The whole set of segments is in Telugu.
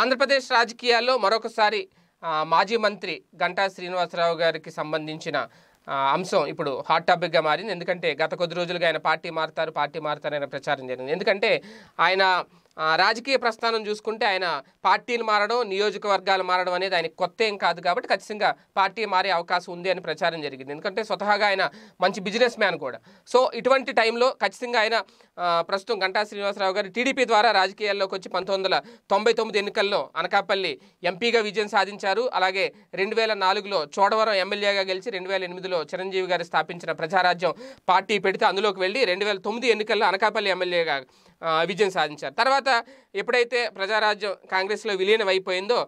ఆంధ్రప్రదేశ్ రాజకీయాల్లో మరొకసారి మాజీ మంత్రి గంటా శ్రీనివాసరావు గారికి సంబంధించిన అంశం ఇప్పుడు హాట్ టాపిక్గా మారింది ఎందుకంటే గత కొద్ది రోజులుగా ఆయన పార్టీ మారుతారు పార్టీ మారుతారు ఆయన ప్రచారం జరిగింది ఎందుకంటే ఆయన రాజకీయ ప్రస్థానం చూసుకుంటే ఆయన పార్టీలు మారడం నియోజకవర్గాలు మారడం అనేది ఆయన కొత్త ఏం కాదు కాబట్టి ఖచ్చితంగా పార్టీ మారే అవకాశం ఉంది అని ప్రచారం జరిగింది ఎందుకంటే స్వతహాగా ఆయన మంచి బిజినెస్ మ్యాన్ కూడా సో ఇటువంటి టైంలో ఖచ్చితంగా ఆయన ప్రస్తుతం గంటా శ్రీనివాసరావు గారు టీడీపీ ద్వారా రాజకీయాల్లోకి వచ్చి పంతొమ్మిది ఎన్నికల్లో అనకాపల్లి ఎంపీగా విజయం సాధించారు అలాగే రెండు వేల నాలుగులో చోడవరం ఎమ్మెల్యేగా గెలిచి రెండు వేల ఎనిమిదిలో చిరంజీవి గారు స్థాపించిన ప్రజారాజ్యం పార్టీ పెడితే అందులోకి వెళ్ళి రెండు వేల తొమ్మిది ఎన్నికల్లో అనకాపల్లి ఎమ్మెల్యేగా విజయం సాధించారు తర్వాత ఎప్పుడైతే ప్రజారాజ్యం కాంగ్రెస్లో విలీనం అయిపోయిందో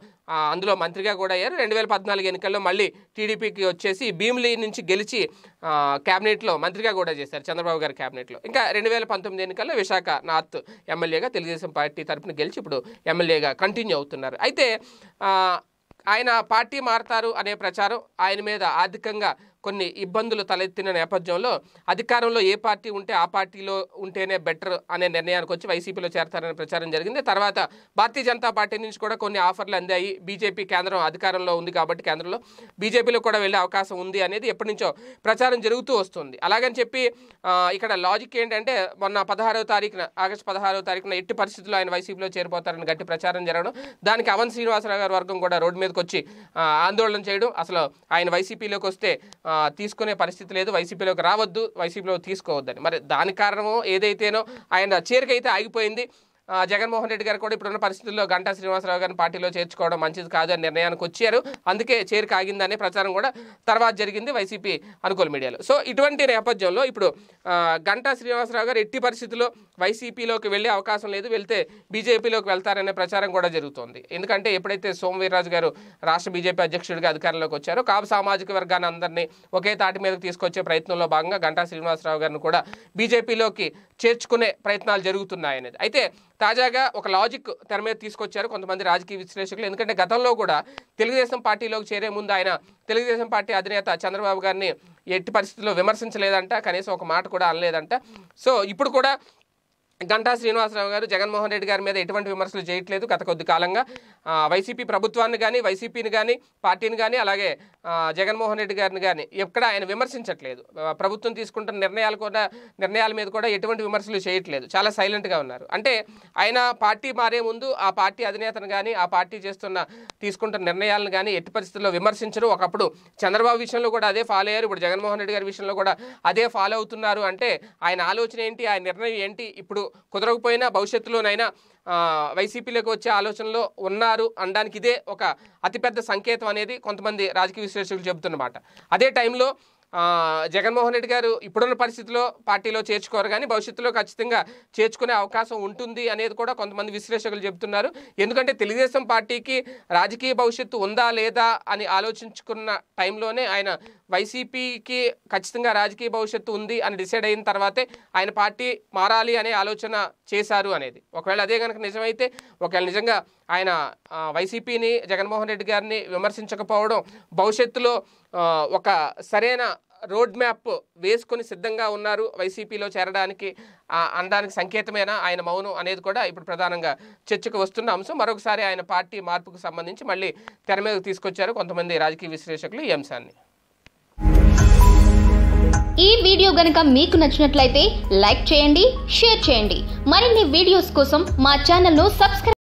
అందులో మంత్రిగా కూడా అయ్యారు రెండు వేల పద్నాలుగు ఎన్నికల్లో మళ్ళీ టీడీపీకి వచ్చేసి భీమిలీ నుంచి గెలిచి క్యాబినెట్లో మంత్రిగా కూడా చేశారు చంద్రబాబు గారి క్యాబినెట్లో ఇంకా రెండు వేల పంతొమ్మిది ఎన్నికల్లో విశాఖ నార్త్ ఎమ్మెల్యేగా తెలుగుదేశం పార్టీ తరఫున గెలిచి ఇప్పుడు ఎమ్మెల్యేగా కంటిన్యూ అవుతున్నారు అయితే ఆయన పార్టీ మారతారు అనే ప్రచారం ఆయన మీద ఆర్థికంగా కొన్ని ఇబ్బందులు తలెత్తిన నేపథ్యంలో అధికారంలో ఏ పార్టీ ఉంటే ఆ పార్టీలో ఉంటేనే బెటర్ అనే నిర్ణయానికి వచ్చి వైసీపీలో చేరతారనే ప్రచారం జరిగింది తర్వాత భారతీయ జనతా పార్టీ నుంచి కూడా కొన్ని ఆఫర్లు అందాయి బీజేపీ కేంద్రం అధికారంలో ఉంది కాబట్టి కేంద్రంలో బీజేపీలో కూడా వెళ్ళే అవకాశం ఉంది అనేది ఎప్పటి నుంచో ప్రచారం జరుగుతూ వస్తుంది అలాగని చెప్పి ఇక్కడ లాజిక్ ఏంటంటే మొన్న పదహారవ తారీఖున ఆగస్టు పదహారవ తారీఖున ఎట్టి పరిస్థితుల్లో ఆయన వైసీపీలో చేరిపోతారని గట్టి ప్రచారం జరగడం దానికి అవన్ శ్రీనివాసరావు గారి వర్గం కూడా రోడ్డు మీదకి వచ్చి ఆందోళన చేయడం అసలు ఆయన వైసీపీలోకి వస్తే తీసుకునే పరిస్థితి లేదు వైసీపీలోకి రావద్దు వైసీపీలో తీసుకోవద్దని మరి దాని కారణము ఏదైతేనో ఆయన చేరికైతే ఆగిపోయింది జగన్మోహన్ రెడ్డి గారు కూడా ఇప్పుడున్న పరిస్థితుల్లో గంటా శ్రీనివాసరావు గారిని పార్టీలో చేర్చుకోవడం మంచిది కాదు అని నిర్ణయానికి వచ్చారు అందుకే చేరి కాగిందనే ప్రచారం కూడా తర్వాత జరిగింది వైసీపీ అనుకూల మీడియాలో సో ఇటువంటి నేపథ్యంలో ఇప్పుడు గంటా శ్రీనివాసరావు గారు ఎట్టి పరిస్థితుల్లో వైసీపీలోకి వెళ్ళే అవకాశం లేదు వెళ్తే బీజేపీలోకి వెళ్తారనే ప్రచారం కూడా జరుగుతోంది ఎందుకంటే ఎప్పుడైతే సోమవీర్రాజు గారు రాష్ట్ర బీజేపీ అధ్యక్షుడిగా అధికారంలోకి వచ్చారో కాపు సామాజిక వర్గాన్ని అందరినీ ఒకే తాటి మీదకి తీసుకొచ్చే ప్రయత్నంలో భాగంగా గంటా శ్రీనివాసరావు గారిని కూడా బీజేపీలోకి చేర్చుకునే ప్రయత్నాలు జరుగుతున్నాయనేది అయితే తాజాగా ఒక లాజిక్ తెర మీద తీసుకొచ్చారు కొంతమంది రాజకీయ విశ్లేషకులు ఎందుకంటే గతంలో కూడా తెలుగుదేశం పార్టీలోకి చేరే ముందు ఆయన తెలుగుదేశం పార్టీ అధినేత చంద్రబాబు గారిని ఎట్టి పరిస్థితుల్లో విమర్శించలేదంట కనీసం ఒక మాట కూడా అనలేదంట సో ఇప్పుడు కూడా గంటా శ్రీనివాసరావు గారు జగన్మోహన్ రెడ్డి గారి మీద ఎటువంటి విమర్శలు చేయట్లేదు గత కొద్ది కాలంగా వైసీపీ ప్రభుత్వాన్ని కానీ వైసీపీని కానీ పార్టీని కానీ అలాగే జగన్మోహన్ రెడ్డి గారిని కానీ ఎక్కడ ఆయన విమర్శించట్లేదు ప్రభుత్వం తీసుకుంటున్న నిర్ణయాలు కూడా నిర్ణయాల మీద కూడా ఎటువంటి విమర్శలు చేయట్లేదు చాలా సైలెంట్గా ఉన్నారు అంటే ఆయన పార్టీ మారే ముందు ఆ పార్టీ అధినేతను కానీ ఆ పార్టీ చేస్తున్న తీసుకుంటున్న నిర్ణయాలను కానీ ఎట్టి పరిస్థితుల్లో విమర్శించరు ఒకప్పుడు చంద్రబాబు విషయంలో కూడా అదే ఫాలో అయ్యారు ఇప్పుడు జగన్మోహన్ రెడ్డి గారి విషయంలో కూడా అదే ఫాలో అవుతున్నారు అంటే ఆయన ఆలోచన ఏంటి ఆయన నిర్ణయం ఏంటి ఇప్పుడు కుదరకపోయినా భవిష్యత్తులోనైనా వైసీపీలోకి వచ్చే ఆలోచనలో ఉన్నారు అనడానికి ఇదే ఒక అతిపెద్ద సంకేతం అనేది కొంతమంది రాజకీయ విశ్లేషకులు చెబుతున్నమాట అదే టైంలో జగన్మోహన్ రెడ్డి గారు ఇప్పుడున్న పరిస్థితిలో పార్టీలో చేర్చుకోరు కానీ భవిష్యత్తులో ఖచ్చితంగా చేర్చుకునే అవకాశం ఉంటుంది అనేది కూడా కొంతమంది విశ్లేషకులు చెబుతున్నారు ఎందుకంటే తెలుగుదేశం పార్టీకి రాజకీయ భవిష్యత్తు ఉందా లేదా అని ఆలోచించుకున్న టైంలోనే ఆయన వైసీపీకి ఖచ్చితంగా రాజకీయ భవిష్యత్తు ఉంది అని డిసైడ్ అయిన తర్వాతే ఆయన పార్టీ మారాలి అనే ఆలోచన చేశారు అనేది ఒకవేళ అదే కనుక నిజమైతే ఒకవేళ నిజంగా ఆయన వైసీపీని జగన్మోహన్ రెడ్డి గారిని విమర్శించకపోవడం భవిష్యత్తులో ఒక సరైన రోడ్ మ్యాప్ వేసుకొని సిద్ధంగా ఉన్నారు వైసీపీలో చేరడానికి అనడానికి సంకేతమైన ఆయన మౌనం అనేది కూడా ఇప్పుడు ప్రధానంగా చర్చకు వస్తున్న అంశం మరొకసారి ఆయన పార్టీ మార్పుకు సంబంధించి మళ్ళీ తెర మీదకు తీసుకొచ్చారు కొంతమంది రాజకీయ విశ్లేషకులు ఈ అంశాన్ని ఈ వీడియో గనక మీకు నచ్చినట్లయితే లైక్ చేయండి షేర్ చేయండి మరిన్ని వీడియోస్ కోసం మా ఛానల్ను సబ్స్క్రైబ్